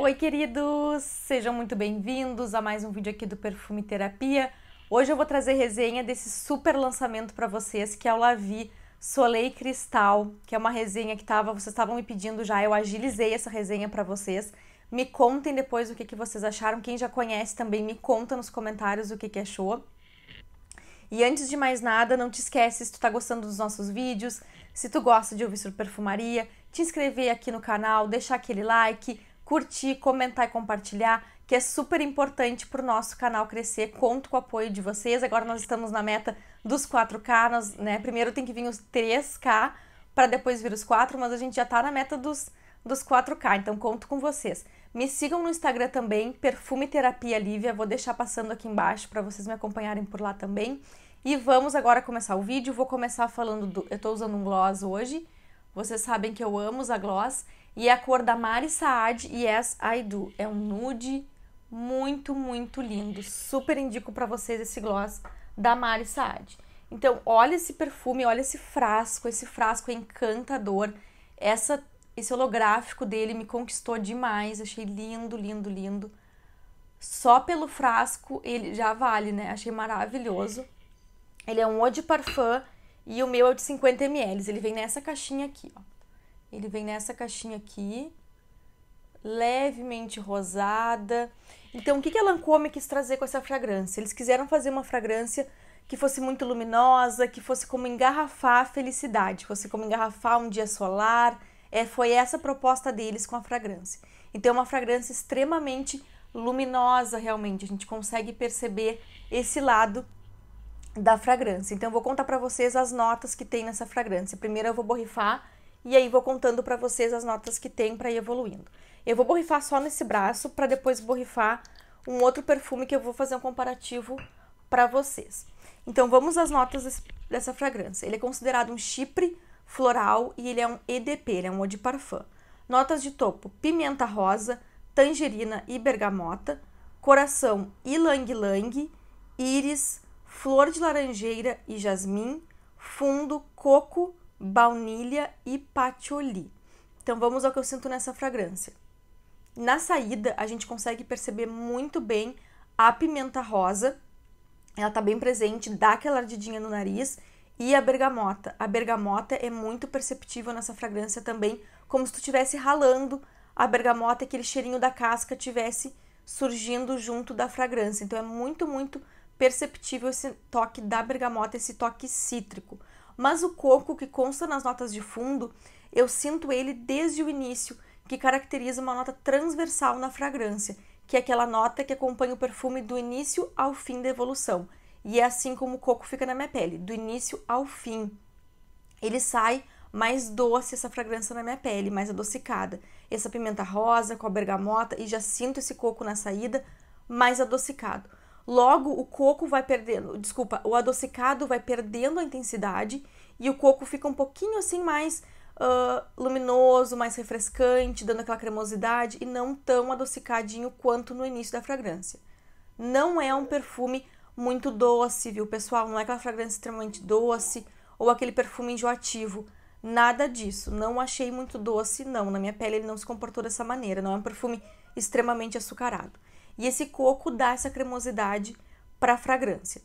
Oi, queridos! Sejam muito bem-vindos a mais um vídeo aqui do Perfume Terapia. Hoje eu vou trazer resenha desse super lançamento para vocês, que é o Lavi Soleil Cristal, que é uma resenha que tava, vocês estavam me pedindo já, eu agilizei essa resenha para vocês. Me contem depois o que, que vocês acharam. Quem já conhece também, me conta nos comentários o que, que achou. E antes de mais nada, não te esquece se tu tá gostando dos nossos vídeos, se tu gosta de ouvir sobre perfumaria, te inscrever aqui no canal, deixar aquele like, curtir, comentar e compartilhar, que é super importante para o nosso canal crescer. Conto com o apoio de vocês. Agora nós estamos na meta dos 4K, nós, né? Primeiro tem que vir os 3K para depois vir os 4, mas a gente já está na meta dos, dos 4K, então conto com vocês. Me sigam no Instagram também, Perfume Terapia Lívia, vou deixar passando aqui embaixo para vocês me acompanharem por lá também. E vamos agora começar o vídeo. Vou começar falando do. Eu estou usando um gloss hoje. Vocês sabem que eu amo usar gloss. E a cor da Mari Saad, Yes I Do. É um nude muito, muito lindo. Super indico para vocês esse gloss da Mari Saad. Então, olha esse perfume, olha esse frasco, esse frasco é encantador. Essa, esse holográfico dele me conquistou demais, achei lindo, lindo, lindo. Só pelo frasco ele já vale, né? Achei maravilhoso. Ele é um eau de parfum e o meu é de 50 ml. Ele vem nessa caixinha aqui, ó. Ele vem nessa caixinha aqui, levemente rosada. Então, o que, que a Lancôme quis trazer com essa fragrância? Eles quiseram fazer uma fragrância que fosse muito luminosa, que fosse como engarrafar a felicidade, fosse como engarrafar um dia solar. É, foi essa a proposta deles com a fragrância. Então, é uma fragrância extremamente luminosa, realmente. A gente consegue perceber esse lado da fragrância. Então, eu vou contar para vocês as notas que tem nessa fragrância. Primeiro, eu vou borrifar e aí vou contando para vocês as notas que tem para ir evoluindo. Eu vou borrifar só nesse braço para depois borrifar um outro perfume que eu vou fazer um comparativo para vocês. Então vamos às notas desse, dessa fragrância. Ele é considerado um chipre floral e ele é um EDP, ele é um eau de parfum. Notas de topo: pimenta rosa, tangerina e bergamota, coração ylang-ylang, íris, flor de laranjeira e jasmim, fundo coco, baunilha e patchouli. Então vamos ao que eu sinto nessa fragrância. Na saída, a gente consegue perceber muito bem a pimenta rosa. Ela tá bem presente, dá aquela ardidinha no nariz e a bergamota. A bergamota é muito perceptível nessa fragrância também, como se tu estivesse ralando a bergamota, aquele cheirinho da casca tivesse surgindo junto da fragrância. Então é muito, muito perceptível esse toque da bergamota, esse toque cítrico. Mas o coco que consta nas notas de fundo, eu sinto ele desde o início, que caracteriza uma nota transversal na fragrância, que é aquela nota que acompanha o perfume do início ao fim da evolução. E é assim como o coco fica na minha pele, do início ao fim. Ele sai mais doce essa fragrância na minha pele, mais adocicada. Essa pimenta rosa com a bergamota e já sinto esse coco na saída, mais adocicado. Logo, o coco vai perdendo, desculpa, o adocicado vai perdendo a intensidade e o coco fica um pouquinho assim mais uh, luminoso, mais refrescante, dando aquela cremosidade e não tão adocicadinho quanto no início da fragrância. Não é um perfume muito doce, viu, pessoal? Não é aquela fragrância extremamente doce ou aquele perfume enjoativo. Nada disso. Não achei muito doce, não. Na minha pele ele não se comportou dessa maneira. Não é um perfume extremamente açucarado. E esse coco dá essa cremosidade para a fragrância.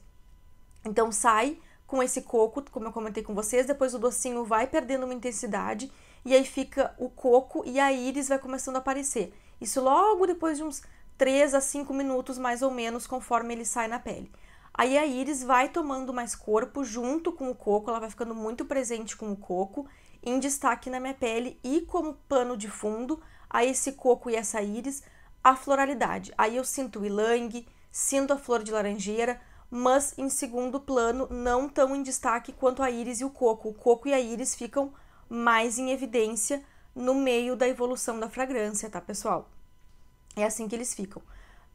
Então sai com esse coco, como eu comentei com vocês, depois o docinho vai perdendo uma intensidade e aí fica o coco e a íris vai começando a aparecer. Isso logo depois de uns 3 a 5 minutos mais ou menos, conforme ele sai na pele. Aí a íris vai tomando mais corpo junto com o coco, ela vai ficando muito presente com o coco, em destaque na minha pele e como pano de fundo a esse coco e essa íris a floralidade. Aí eu sinto o ylang, sinto a flor de laranjeira, mas em segundo plano, não tão em destaque quanto a íris e o coco. O coco e a íris ficam mais em evidência no meio da evolução da fragrância, tá, pessoal? É assim que eles ficam.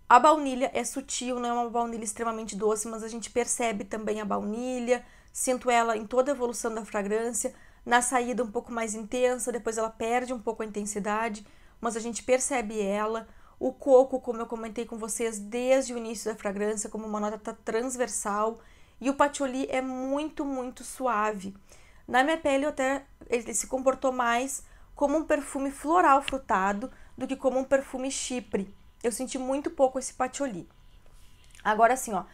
A baunilha é sutil, não é uma baunilha extremamente doce, mas a gente percebe também a baunilha, sinto ela em toda a evolução da fragrância, na saída um pouco mais intensa, depois ela perde um pouco a intensidade, mas a gente percebe ela. O coco, como eu comentei com vocês desde o início da fragrância, como uma nota tá transversal. E o patchouli é muito, muito suave. Na minha pele, até ele se comportou mais como um perfume floral frutado do que como um perfume chipre. Eu senti muito pouco esse patchouli. Agora sim, ó,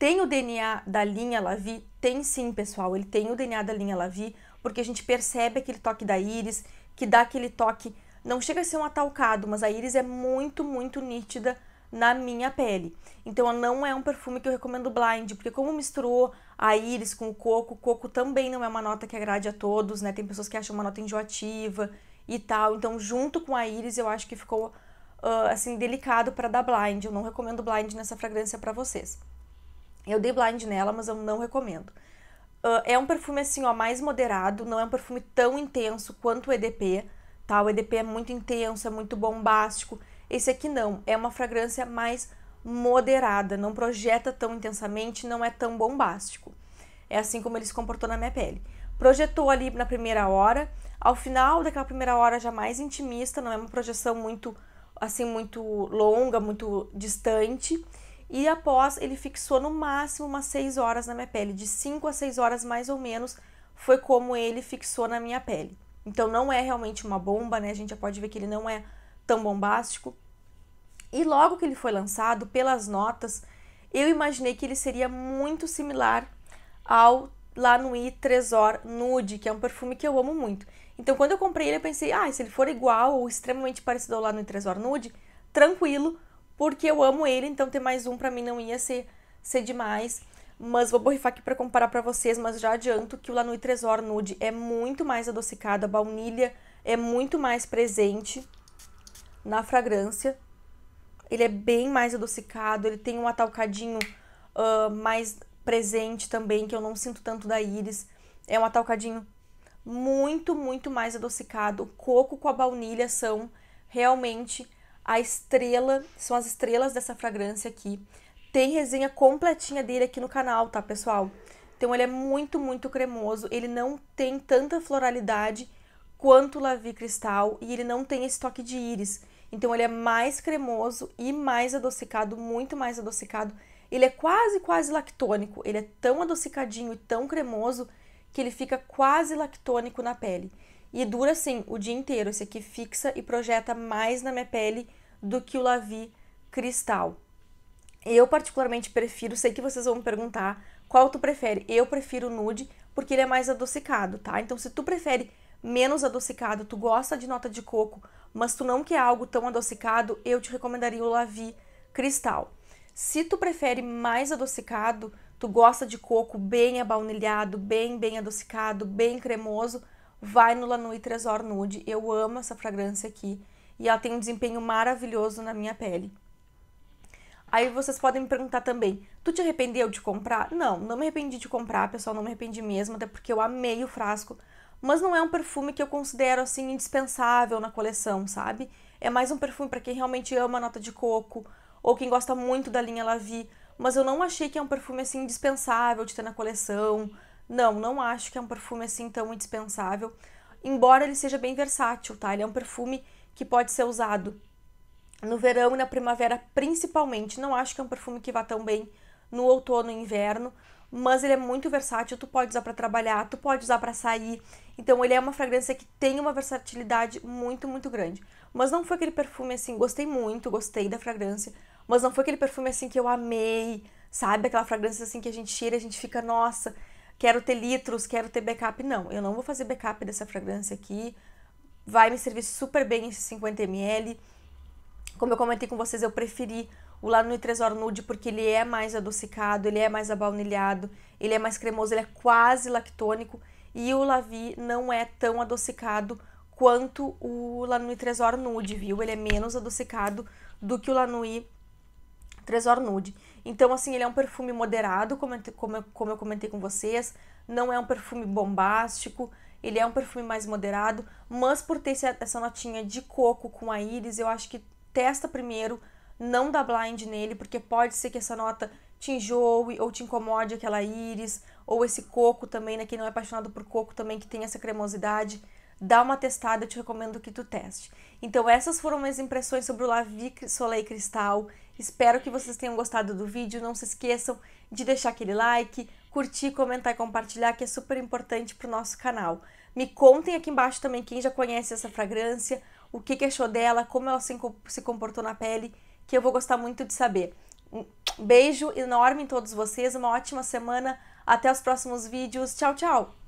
tem o DNA da linha Lavi? Tem sim, pessoal, ele tem o DNA da linha Lavi, porque a gente percebe aquele toque da íris, que dá aquele toque não chega a ser um atalcado, mas a íris é muito, muito nítida na minha pele. Então não é um perfume que eu recomendo blind, porque como misturou a íris com o coco, o coco também não é uma nota que agrade a todos, né? Tem pessoas que acham uma nota enjoativa e tal. Então junto com a íris eu acho que ficou uh, assim delicado para dar blind. Eu não recomendo blind nessa fragrância para vocês. Eu dei blind nela, mas eu não recomendo. Uh, é um perfume assim, ó, mais moderado, não é um perfume tão intenso quanto o EDP tá? O EDP é muito intenso, é muito bombástico. Esse aqui não, é uma fragrância mais moderada, não projeta tão intensamente, não é tão bombástico. É assim como ele se comportou na minha pele. Projetou ali na primeira hora, ao final daquela primeira hora já mais intimista, não é uma projeção muito assim muito longa, muito distante. E após ele fixou no máximo umas 6 horas na minha pele, de 5 a 6 horas mais ou menos, foi como ele fixou na minha pele. Então não é realmente uma bomba, né? A gente já pode ver que ele não é tão bombástico. E logo que ele foi lançado, pelas notas, eu imaginei que ele seria muito similar ao Lanui Tresor Nude, que é um perfume que eu amo muito. Então quando eu comprei ele, eu pensei, ah, se ele for igual ou extremamente parecido ao Lanui Tresor Nude, tranquilo, porque eu amo ele, então ter mais um para mim não ia ser, ser demais mas vou borrifar aqui para comparar para vocês, mas já adianto que o Lanui Tresor Nude é muito mais adocicado, a baunilha é muito mais presente na fragrância. Ele é bem mais adocicado, ele tem um atalcadinho uh, mais presente também, que eu não sinto tanto da íris. É um atalcadinho muito, muito mais adocicado. O coco com a baunilha são realmente a estrela, são as estrelas dessa fragrância aqui. Tem resenha completinha dele aqui no canal, tá, pessoal? Então ele é muito, muito cremoso, ele não tem tanta floralidade quanto o Lavi Cristal e ele não tem esse toque de íris. Então ele é mais cremoso e mais adocicado, muito mais adocicado. Ele é quase, quase lactônico. Ele é tão adocicadinho e tão cremoso que ele fica quase lactônico na pele. E dura assim o dia inteiro. Esse aqui fixa e projeta mais na minha pele do que o Lavi Cristal. Eu particularmente prefiro, sei que vocês vão me perguntar qual tu prefere. Eu prefiro nude porque ele é mais adocicado, tá? Então se tu prefere menos adocicado, tu gosta de nota de coco, mas tu não quer algo tão adocicado, eu te recomendaria o Lavi Cristal. Se tu prefere mais adocicado, tu gosta de coco bem abaunilhado, bem bem adocicado, bem cremoso, vai no Lanui Tresor Nude. Eu amo essa fragrância aqui e ela tem um desempenho maravilhoso na minha pele. Aí vocês podem me perguntar também: tu te arrependeu de comprar? Não, não me arrependi de comprar, pessoal, não me arrependi mesmo, até porque eu amei o frasco. Mas não é um perfume que eu considero assim indispensável na coleção, sabe? É mais um perfume para quem realmente ama nota de coco ou quem gosta muito da linha Lavi. Mas eu não achei que é um perfume assim indispensável de ter na coleção. Não, não acho que é um perfume assim tão indispensável. Embora ele seja bem versátil, tá? Ele é um perfume que pode ser usado no verão e na primavera principalmente. Não acho que é um perfume que vá tão bem no outono e inverno, mas ele é muito versátil, tu pode usar para trabalhar, tu pode usar para sair. Então ele é uma fragrância que tem uma versatilidade muito, muito grande. Mas não foi aquele perfume assim, gostei muito, gostei da fragrância, mas não foi aquele perfume assim que eu amei, sabe? Aquela fragrância assim que a gente e a gente fica, nossa, quero ter litros, quero ter backup. Não, eu não vou fazer backup dessa fragrância aqui. Vai me servir super bem esse 50ml como eu comentei com vocês, eu preferi o Lanui Tresor Nude porque ele é mais adocicado, ele é mais abaunilhado, ele é mais cremoso, ele é quase lactônico e o Lavi não é tão adocicado quanto o Lanui Tresor Nude, viu? Ele é menos adocicado do que o Lanui Tresor Nude. Então, assim, ele é um perfume moderado, como eu, como, como eu comentei com vocês, não é um perfume bombástico, ele é um perfume mais moderado, mas por ter essa notinha de coco com a íris, eu acho que testa primeiro, não dá blind nele, porque pode ser que essa nota te enjoe ou te incomode aquela íris, ou esse coco também, né? Quem não é apaixonado por coco também, que tem essa cremosidade, dá uma testada, eu te recomendo que tu teste. Então essas foram minhas impressões sobre o Lavi Soleil Cristal. Espero que vocês tenham gostado do vídeo. Não se esqueçam de deixar aquele like, curtir, comentar e compartilhar, que é super importante para o nosso canal. Me contem aqui embaixo também quem já conhece essa fragrância o que, que achou dela, como ela se, se comportou na pele, que eu vou gostar muito de saber. Um beijo enorme em todos vocês, uma ótima semana, até os próximos vídeos. Tchau, tchau!